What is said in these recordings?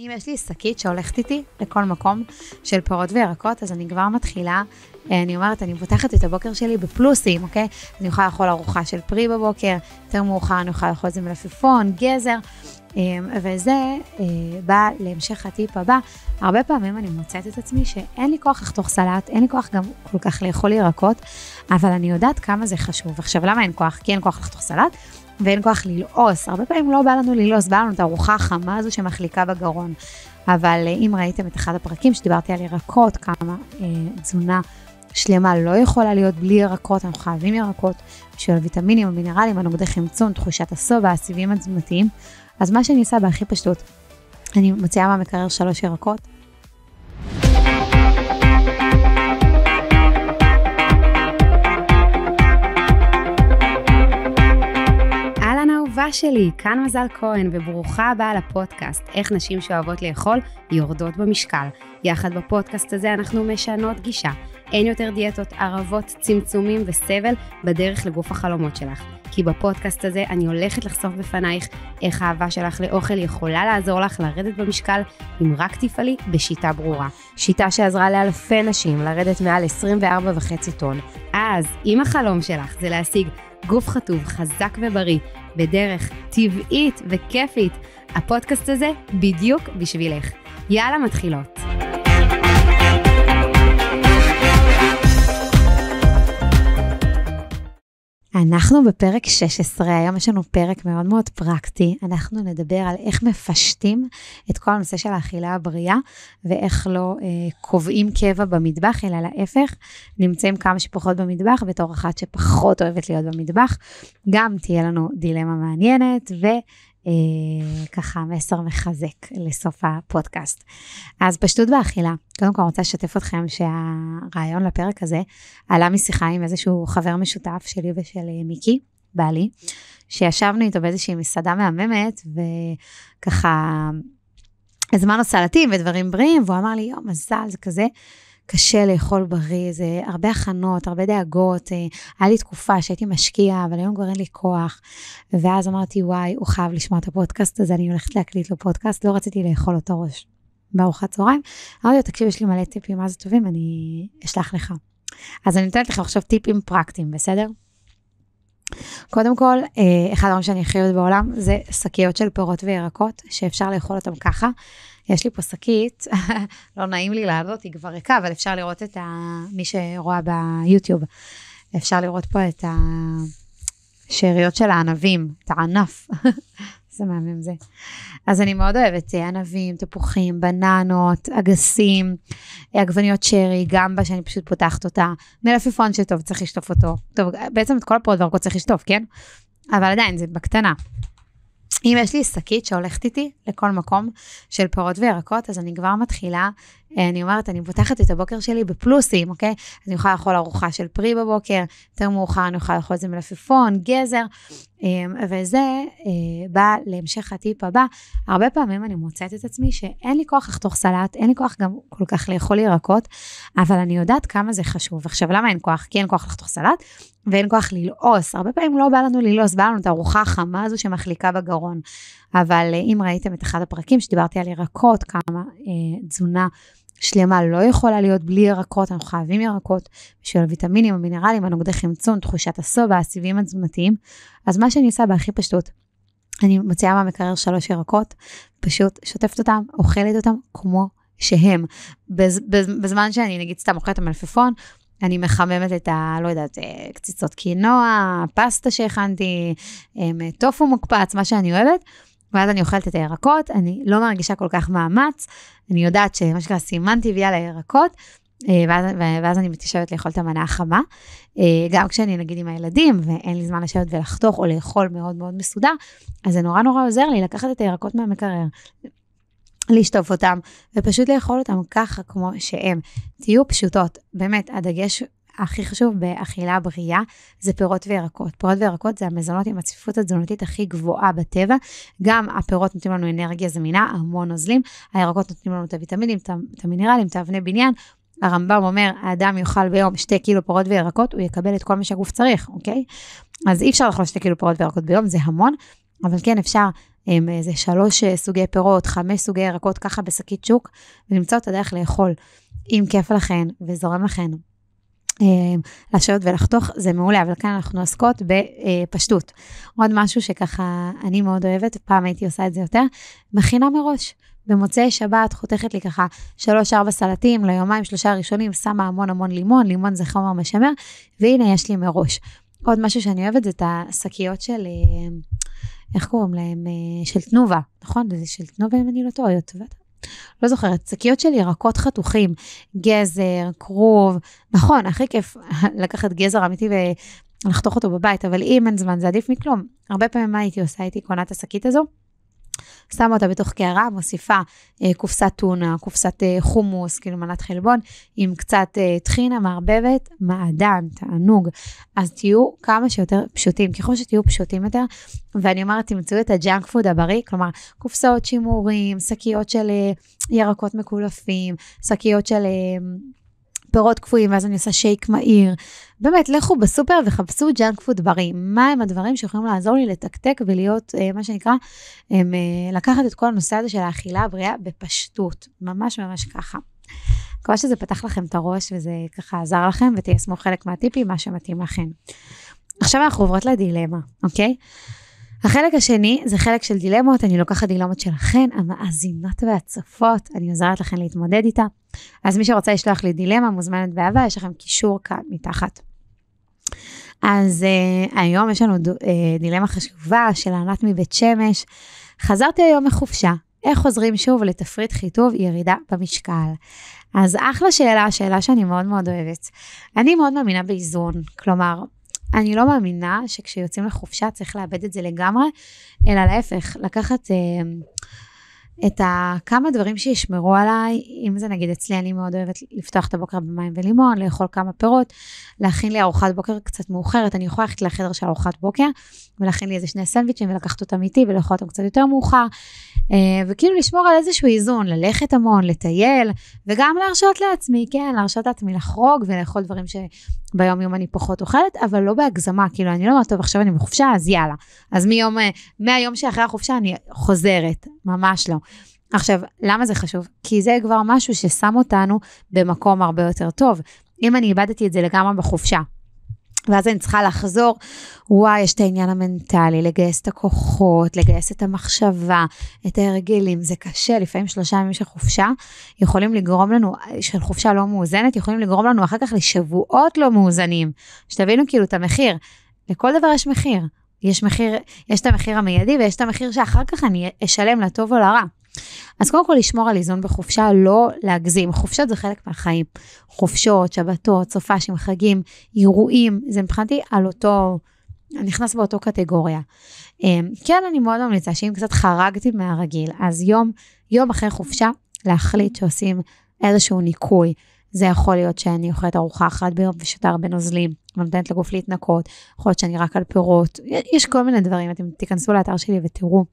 אם יש לי שקית שהולכת איתי לכל מקום של פירות וירקות, אז אני כבר מתחילה, אה, אני אומרת, אני פותחת את הבוקר שלי בפלוסים, אוקיי? אני אוכל לאכול ארוחה של פרי בבוקר, יותר מאוחר אני אוכל לאכול איזה מלפפון, גזר, אה, וזה אה, בא להמשך הטיפ הבא. הרבה פעמים אני מוצאת את עצמי שאין לי כוח לחתוך סלט, אין לי כוח גם כל כך לאכול ירקות, אבל אני יודעת כמה זה חשוב. עכשיו, למה אין כוח? כי אין כוח לחתוך סלט. ואין כוח ללעוס. הרבה פעמים לא בא לנו ללעוס, בא לנו את הארוחה החמה הזו שמחליקה בגרון. אבל אה, אם ראיתם את אחד הפרקים שדיברתי על ירקות, כמה אה, תזונה שלמה לא יכולה להיות בלי ירקות, אנחנו חייבים ירקות בשביל הוויטמינים, המינרלים, הנוגדי חמצון, תחושת הסובה, הסיבים התזונתיים. אז מה שאני עושה בהכי פשטות, אני מציעה מהמקרר שלוש ירקות, האהובה שלי, כאן מזל כהן, וברוכה הבאה לפודקאסט, איך נשים שאוהבות לאכול יורדות במשקל. יחד בפודקאסט הזה אנחנו משנות גישה. אין יותר דיאטות, ערבות, צמצומים וסבל בדרך לגוף החלומות שלך. כי בפודקאסט הזה אני הולכת לחשוף בפנייך איך האהבה שלך לאוכל יכולה לעזור לך לרדת במשקל, אם רק תפעלי בשיטה ברורה. שיטה שעזרה לאלפי נשים לרדת מעל 24 וחצי טון. אז אם החלום שלך זה להשיג גוף חטוב, חזק ובריא, בדרך טבעית וכיפית. הפודקאסט הזה בדיוק בשבילך. יאללה מתחילות. אנחנו בפרק 16, היום יש לנו פרק מאוד מאוד פרקטי, אנחנו נדבר על איך מפשטים את כל הנושא של האכילה הבריאה, ואיך לא אה, קובעים קבע במטבח, אלא להפך, נמצאים כמה שפחות במטבח, בתור אחת שפחות אוהבת להיות במטבח, גם תהיה לנו דילמה מעניינת, ו... אה, ככה מסר מחזק לסוף הפודקאסט. אז פשטות באכילה, קודם כל רוצה לשתף אתכם שהרעיון לפרק הזה עלה משיחה עם איזשהו חבר משותף שלי ושל אה, מיקי, בעלי, שישבנו איתו באיזושהי מסעדה מהממת, וככה הזמנו סלטים ודברים בריאים, והוא אמר לי, יואו, מזל, זה כזה. קשה לאכול בריא, זה הרבה הכנות, הרבה דאגות. אה, היה לי תקופה שהייתי משקיעה, אבל היום כבר אין לי כוח. ואז אמרתי, וואי, הוא חייב לשמוע את הפודקאסט, הזה, אני הולכת להקליט לו פודקאסט. לא רציתי לאכול אותו ראש בארוחת צהריים. אמרתי לו, תקשיב, יש לי מלא טיפים, מה זה טובים, אני אשלח לך. אז אני נותנת לך עכשיו טיפים פרקטיים, בסדר? קודם כל, אה, אחד הדברים שאני הכי אוהבת בעולם זה שקיות של פירות וירקות, שאפשר לאכול אותם ככה. יש לי פה שקית, לא נעים לי לעלות, היא כבר ריקה, אבל אפשר לראות את ה... מי שרואה ביוטיוב, אפשר לראות פה את השאריות של הענבים, את הענף. זה מהמם זה. אז אני מאוד אוהבת אה, ענבים, תפוחים, בננות, אגסים, אה, עגבניות שרי, גמבה שאני פשוט פותחת אותה, מלפפון שטוב, צריך לשטוף אותו. טוב, בעצם את כל הפרוד והרקות צריך לשטוף, כן? אבל עדיין, זה בקטנה. אם יש לי שקית שהולכת איתי לכל מקום של פירות וירקות, אז אני כבר מתחילה אה, אני אומרת, אני פותחת את הבוקר שלי בפלוסים, אוקיי? אני יכולה לאכול ארוחה של פרי בבוקר, יותר מאוחר אני יכולה לאכול איזה מלפפון, גזר, אמ, וזה אה, בא להמשך הטיפ הבא. הרבה פעמים אני מוצאת את עצמי שאין לי כוח לחתוך סלט, אין לי כוח גם כל כך לאכול ירקות, אבל אני יודעת כמה זה חשוב. עכשיו, למה אין כוח? כי אין כוח לחתוך סלט, ואין כוח ללעוס. הרבה פעמים לא בא לנו ללעוס, בא לנו את הארוחה החמה הזו שמחליקה בגרון. אבל אה, אם ראיתם את אחד הפרקים שדיברתי על ירקות, כמה אה, תזונה שלמה לא יכולה להיות בלי ירקות, אנחנו חייבים ירקות בשביל הוויטמינים, המינרלים, הנוגדי חמצון, תחושת הסובה, הסיבים התזונתיים. אז מה שאני עושה בהכי פשטות, אני מציעה מהמקרר שלוש ירקות, פשוט שוטפת אותם, אוכלת אותם כמו שהם. בז, בז, בזמן שאני נגיד סתם אוכלת המלפפון, אני מחממת את ה... לא יודעת, אה, קציצות קינוע, פסטה שהכנתי, אה, טופו מוקפץ, מה שאני אוהבת. ואז אני אוכלת את הירקות, אני לא מרגישה כל כך מאמץ, אני יודעת שמה שנקרא סימנתי וי על הירקות, אה, ואז, ואז אני מתיישבת לאכול את המנה החמה. אה, גם כשאני נגיד עם הילדים ואין לי זמן לשבת ולחתוך או לאכול מאוד מאוד מסודר, אז זה נורא נורא עוזר לי לקחת את הירקות מהמקרר, לשטוף אותם ופשוט לאכול אותם ככה כמו שהם. תהיו פשוטות, באמת, הדגש הכי חשוב באכילה בריאה זה פירות וירקות. פירות וירקות זה המזונות עם הצפיפות התזונתית הכי גבוהה בטבע. גם הפירות נותנים לנו אנרגיה זמינה, המון נוזלים, הירקות נותנים לנו את הוויטמינים, את המינרלים, את האבני בניין, הרמב"ם אומר, האדם יאכל ביום שתי קילו פירות וירקות, הוא יקבל את כל מה שהגוף צריך, אוקיי? אז אי אפשר לאכול שתי קילו פירות וירקות ביום, זה המון, אבל כן אפשר עם איזה שלוש אה, סוגי פירות, חמש סוגי ירקות, ככה בשקית שוק, ולמצוא את הדרך לאכול. אם כיף לכן וזורם לכן אה, לשבת ולחתוך זה מעולה, אבל כאן אנחנו עוסקות בפשטות. עוד משהו שככה אני מאוד אוהבת, פעם הייתי עושה את זה יותר, מכינה מראש. במוצאי שבת חותכת לי ככה שלוש ארבע סלטים ליומיים שלושה הראשונים, שמה המון המון לימון, לימון זה חומר משמר, והנה יש לי מראש. עוד משהו שאני אוהבת זה את השקיות של, אה, איך קוראים להם? אה, של תנובה, נכון? זה של תנובה אם אני לא טועה, יוטבת. לא זוכרת, שקיות של ירקות חתוכים, גזר, כרוב, נכון, הכי כיף לקחת גזר אמיתי ולחתוך אותו בבית, אבל אם אין זמן זה עדיף מכלום. הרבה פעמים מה הייתי עושה? הייתי קונה את השקית הזו, שמה אותה בתוך קערה, מוסיפה אה, קופסת טונה, קופסת אה, חומוס, כאילו מנת חלבון, עם קצת אה, טחינה מערבבת, מעדן, תענוג. אז תהיו כמה שיותר פשוטים, ככל שתהיו פשוטים יותר, ואני אומרת, תמצאו את הג'אנק פוד הבריא, כלומר, קופסאות שימורים, שקיות של אה, ירקות מקולפים, שקיות של... אה, פירות קפואים, ואז אני עושה שייק מהיר. באמת, לכו בסופר וחפשו ג'אנק פוד בריא. מה הם הדברים שיכולים לעזור לי לתקתק ולהיות, אה, מה שנקרא, אה, לקחת את כל הנושא הזה של האכילה הבריאה בפשטות. ממש ממש ככה. מקווה שזה פתח לכם את הראש וזה ככה עזר לכם ותיישמו חלק מהטיפים, מה שמתאים לכם. עכשיו אנחנו עוברות לדילמה, אוקיי? החלק השני זה חלק של דילמות, אני לוקחת דילמות שלכן, המאזינות והצופות, אני עוזרת לכן להתמודד איתה. אז מי שרוצה לשלוח לי דילמה מוזמנת באהבה, יש לכם קישור כאן מתחת. אז uh, היום יש לנו דו, uh, דילמה חשובה של ענת מבית שמש. חזרתי היום מחופשה, איך חוזרים שוב לתפריט חיטוב ירידה במשקל? אז אחלה שאלה, שאלה שאני מאוד מאוד אוהבת. אני מאוד מאמינה באיזון, כלומר, אני לא מאמינה שכשיוצאים לחופשה צריך לאבד את זה לגמרי, אלא להפך, לקחת... אה, את הכמה דברים שישמרו עליי, אם זה נגיד אצלי, אני מאוד אוהבת לפתוח את הבוקר במים ולימון, לאכול כמה פירות, להכין לי ארוחת בוקר קצת מאוחרת, אני יכולה ללכת לחדר של ארוחת בוקר, ולהכין לי איזה שני סנדוויצ'ים ולקחת אותם איתי ולאכול אותם קצת יותר מאוחר, אה, וכאילו לשמור על איזשהו איזון, ללכת המון, לטייל, וגם להרשות לעצמי, כן, להרשות לעצמי לחרוג ולאכול דברים שביום יום אני פחות אוכלת, אבל לא בהגזמה, כאילו אני לא אומרת, טוב, עכשיו אני בחופשה, אז יאללה. אז מיום, אה, מהיום שאחרי החופשה אני חוזרת. ממש לא. עכשיו, למה זה חשוב? כי זה כבר משהו ששם אותנו במקום הרבה יותר טוב. אם אני איבדתי את זה לגמרי בחופשה, ואז אני צריכה לחזור, וואי, יש את העניין המנטלי, לגייס את הכוחות, לגייס את המחשבה, את ההרגלים, זה קשה, לפעמים שלושה ימים של חופשה יכולים לגרום לנו, של חופשה לא מאוזנת, יכולים לגרום לנו אחר כך לשבועות לא מאוזנים, שתבינו כאילו את המחיר, לכל דבר יש מחיר. יש מחיר, יש את המחיר המיידי ויש את המחיר שאחר כך אני אשלם לטוב או לרע. אז קודם כל לשמור על איזון בחופשה, לא להגזים. חופשות זה חלק מהחיים. חופשות, שבתות, סופ"שים, חגים, אירועים, זה מבחינתי על אותו, נכנס באותו קטגוריה. אמ, כן, אני מאוד ממליצה שאם קצת חרגתי מהרגיל, אז יום, יום אחרי חופשה, להחליט שעושים איזשהו ניקוי. זה יכול להיות שאני אוכלת ארוחה אחת ביום ושותה הרבה נוזלים, ונותנת לגוף להתנקות, יכול להיות שאני רק על פירות, יש כל מיני דברים, אתם תיכנסו לאתר שלי ותראו.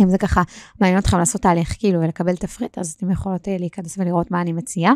אם זה ככה מעניין אתכם לעשות תהליך כאילו ולקבל תפריט, אז אתם יכולות אה, להיכנס ולראות מה אני מציעה.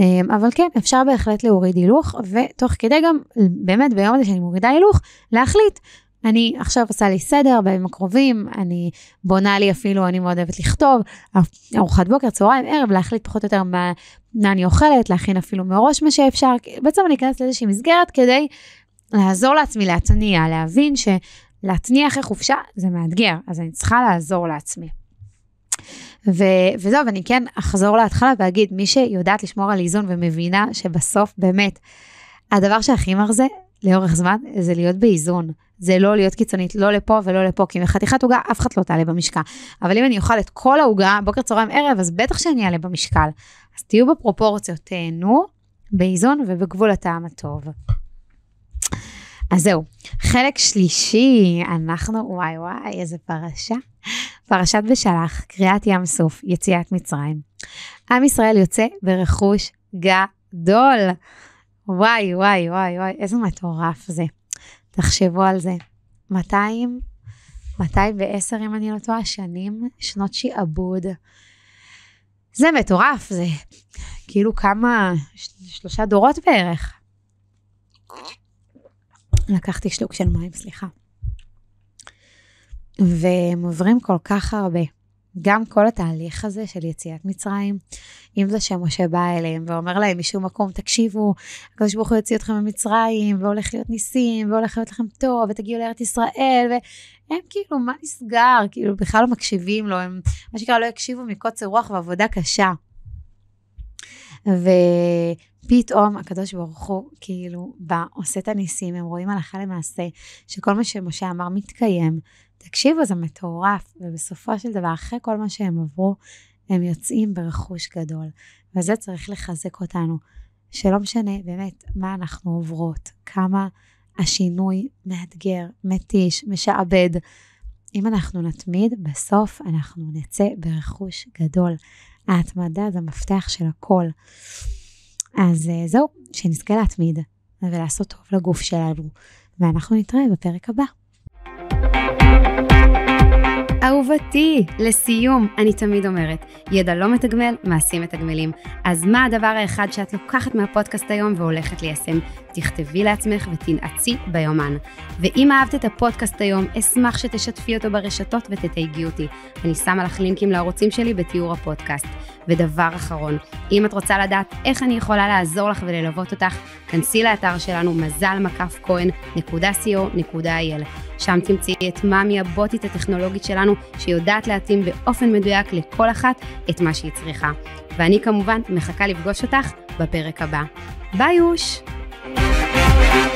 אמ, אבל כן, אפשר בהחלט להוריד הילוך, ותוך כדי גם, באמת ביום הזה שאני מורידה הילוך, להחליט אני עכשיו עושה לי סדר בימים הקרובים, אני בונה לי אפילו, אני מאוד אוהבת לכתוב, ארוחת בוקר, צהריים, ערב, להחליט פחות או יותר מה, מה אני אוכלת, להכין אפילו מראש מה שאפשר, בעצם אני אכנס לאיזושהי מסגרת כדי לעזור לעצמי להתניע, להבין שלהתניע אחרי חופשה זה מאתגר, אז אני צריכה לעזור לעצמי. ו- וזהו, ואני כן אחזור להתחלה ואגיד, מי שיודעת לשמור על איזון ומבינה שבסוף באמת, הדבר שהכי מרזה לאורך זמן זה להיות באיזון. זה לא להיות קיצונית, לא לפה ולא לפה, כי מחתיכת עוגה אף אחד לא תעלה במשקל. אבל אם אני אוכל את כל העוגה, בוקר, צהריים, ערב, אז בטח שאני אעלה במשקל. אז תהיו בפרופורציות, תהנו באיזון ובגבול הטעם הטוב. אז זהו, חלק שלישי, אנחנו, וואי וואי, איזה פרשה. פרשת בשלח, קריעת ים סוף, יציאת מצרים. עם ישראל יוצא ברכוש גדול. וואי, וואי, וואי, וואי, איזה מטורף זה. תחשבו על זה. 200, 210 אם אני לא טועה, שנים, שנות שיעבוד. זה מטורף, זה כאילו כמה, שלושה דורות בערך. לקחתי שלוק של מים, סליחה. והם עוברים כל כך הרבה. גם כל התהליך הזה של יציאת מצרים, אם זה שמשה בא אליהם ואומר להם משום מקום, תקשיבו, הקדוש ברוך הוא יוציא אתכם ממצרים, והולך להיות ניסים, והולך להיות לכם טוב, ותגיעו לארץ ישראל, והם כאילו, מה נסגר? כאילו, בכלל לא מקשיבים לו, הם מה שנקרא לא יקשיבו מקוצר רוח ועבודה קשה. ופתאום הקדוש ברוך הוא כאילו בא, עושה את הניסים, הם רואים הלכה למעשה שכל מה שמשה אמר מתקיים. תקשיבו, זה מטורף, ובסופו של דבר, אחרי כל מה שהם עברו, הם יוצאים ברכוש גדול. וזה צריך לחזק אותנו. שלא משנה באמת מה אנחנו עוברות, כמה השינוי מאתגר, מתיש, משעבד. אם אנחנו נתמיד, בסוף אנחנו נצא ברכוש גדול. ההתמדה זה המפתח של הכל. אז אה, זהו, שנזכה להתמיד ולעשות טוב לגוף שלנו, ואנחנו נתראה בפרק הבא. אהובתי, לסיום, אני תמיד אומרת, ידע לא מתגמל, מעשים מתגמלים. אז מה הדבר האחד שאת לוקחת מהפודקאסט היום והולכת ליישם? תכתבי לעצמך ותנעצי ביומן. ואם אהבת את הפודקאסט היום, אשמח שתשתפי אותו ברשתות ותתייגי אותי. אני שמה לך לינקים לערוצים שלי בתיאור הפודקאסט. ודבר אחרון, אם את רוצה לדעת איך אני יכולה לעזור לך וללוות אותך, כנסי לאתר שלנו מזל-כהן.co.il. שם תמצאי את מאמי הבוטית הטכנולוגית שלנו, שיודעת להתאים באופן מדויק לכל אחת את מה שהיא צריכה. ואני כמובן מחכה לפגוש אותך בפרק הבא. ביי יוש! thank you